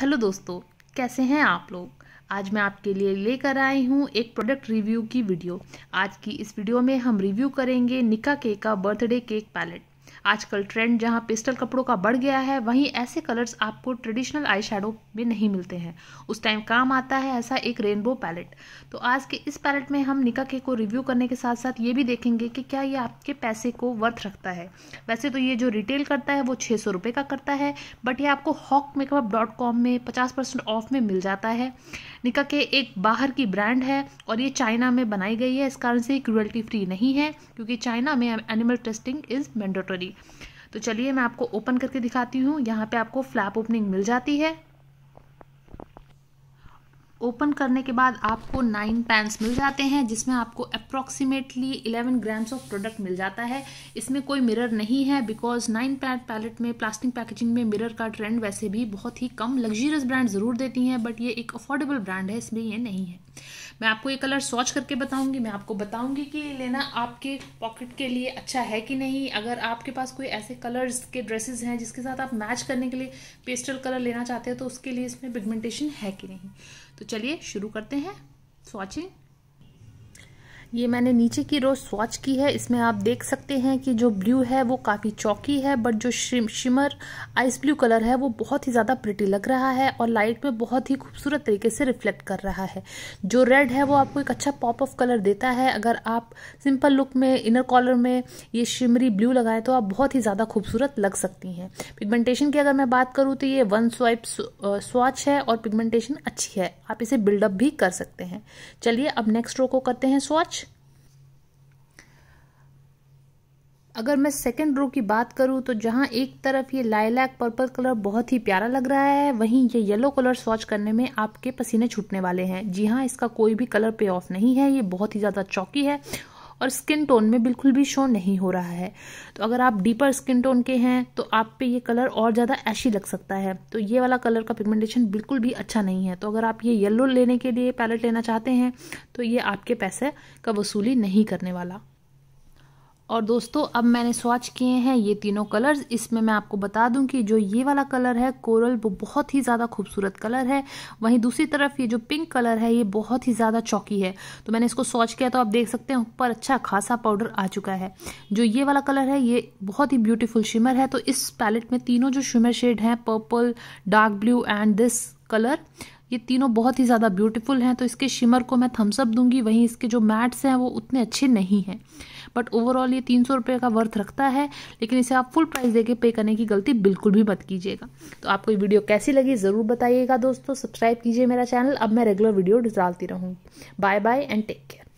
hello दोस्तों कैसे हैं आप लोग आज मैं आपके लिए लेकर आई हूँ एक प्रोडक्ट रिव्यू की वीडियो आज की इस वीडियो में हम रिव्यू करेंगे निका के का बर्थडे केक पैलेट आजकल ट्रेंड जहाँ पेस्टल कपड़ों का बढ़ गया है वहीं ऐसे कलर्स आपको ट्रेडिशनल आई में नहीं मिलते हैं उस टाइम काम आता है ऐसा एक रेनबो पैलेट तो आज के इस पैलेट में हम निका के को रिव्यू करने के साथ साथ ये भी देखेंगे कि क्या ये आपके पैसे को वर्थ रखता है वैसे तो ये जो रिटेल करता है वो छः सौ रुपये का करता है बट ये आपको हॉक मेकअप डॉट कॉम में पचास परसेंट ऑफ में मिल जाता है निका के एक बाहर की ब्रांड है और ये चाइना में बनाई गई है इस कारण से क्रुअल्टी फ्री नहीं है क्योंकि चाइना में एनिमल टेस्टिंग इज़ मैंडेटरी तो चलिए मैं आपको ओपन करके दिखाती हूँ यहाँ पे आपको फ्लैप ओपनिंग मिल जाती है ओपन करने के बाद आपको नाइन पैंस मिल जाते हैं जिसमें आपको approximately eleven grams of product मिल जाता है इसमें कोई मिरर नहीं है बिकॉज नाइन पैंट पैलेट में प्लास्टिक पैकेजिंग में मिरर का ट्रेंड वैसे भी बहुत ही कम लग्जरियस ब्रांड ज़रूर देती हैं बट ये एक अफोर्डेबल ब्रांड है इसमें ये नहीं है मैं आपको ये कलर सोच करके बताऊंगी मैं आपको बताऊंगी कि लेना आपके पॉकेट के लिए अच्छा है कि नहीं अगर आपके पास कोई ऐसे कलर्स के ड्रेसेस हैं जिसके साथ आप मैच करने के लिए पेस्टल कलर लेना चाहते हैं तो उसके लिए इसमें पिगमेंटेशन है कि नहीं तो चलिए शुरू करते हैं सोचिंग ये मैंने नीचे की रो स्वाच की है इसमें आप देख सकते हैं कि जो ब्लू है वो काफ़ी चौकी है बट जो shim, shimmer ice blue colour है वो बहुत ही ज़्यादा प्रिटी लग रहा है और लाइट में बहुत ही खूबसूरत तरीके से रिफ्लेक्ट कर रहा है जो रेड है वो आपको एक अच्छा पॉप ऑफ कलर देता है अगर आप सिंपल लुक में इनर कॉलर में ये शिमरी ब्लू लगाएं तो आप बहुत ही ज़्यादा खूबसूरत लग सकती हैं पिगमेंटेशन की अगर मैं बात करूँ तो ये वन स्वाइप स्वाच है और पिगमेंटेशन अच्छी है आप इसे बिल्डअप भी कर सकते हैं चलिए अब नेक्स्ट रो को करते हैं स्वाच अगर मैं सेकेंड रो की बात करूँ तो जहाँ एक तरफ ये लाइलैक पर्पल कलर बहुत ही प्यारा लग रहा है वहीं ये येलो कलर स्वॉच करने में आपके पसीने छूटने वाले हैं जी हाँ इसका कोई भी कलर पे ऑफ नहीं है ये बहुत ही ज़्यादा चौकी है और स्किन टोन में बिल्कुल भी शो नहीं हो रहा है तो अगर आप डीपर स्किन टोन के हैं तो आप पे ये कलर और ज़्यादा ऐशी लग सकता है तो ये वाला कलर का पिगमेंटेशन बिल्कुल भी अच्छा नहीं है तो अगर आप ये येलो लेने के लिए पैलेट लेना चाहते हैं तो ये आपके पैसे का वसूली नहीं करने वाला और दोस्तों अब मैंने स्वाच किए हैं ये तीनों कलर्स इसमें मैं आपको बता दूं कि जो ये वाला कलर है कोरल वो बहुत ही ज़्यादा खूबसूरत कलर है वहीं दूसरी तरफ ये जो पिंक कलर है ये बहुत ही ज़्यादा चौकी है तो मैंने इसको स्वाच किया तो आप देख सकते हैं ऊपर अच्छा खासा पाउडर आ चुका है जो ये वाला कलर है ये बहुत ही ब्यूटीफुल शिमर है तो इस पैलेट में तीनों जो शिमर शेड हैं purple dark blue and this colour ये तीनों बहुत ही ज़्यादा ब्यूटीफुल हैं तो इसके शिमर को मैं थम्सअप दूंगी वहीं इसके जो मैट्स हैं वो उतने अच्छे नहीं हैं बट ओवरऑल ये तीन सौ रुपये का वर्थ रखता है लेकिन इसे आप फुल प्राइस देके पे करने की गलती बिल्कुल भी मत कीजिएगा तो आपको ये वीडियो कैसी लगी ज़रूर बताइएगा दोस्तों सब्सक्राइब कीजिए मेरा चैनल अब मैं रेगुलर वीडियो डालती रहूँगी bye bye and take care